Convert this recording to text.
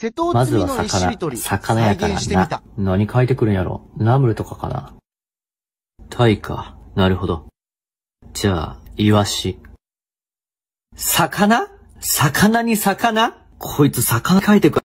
瀬戸まずは魚、魚やからな。何書いてくるんやろナムルとかかな。タイか。なるほど。じゃあ、イワシ。魚魚に魚こいつ魚書いてくる。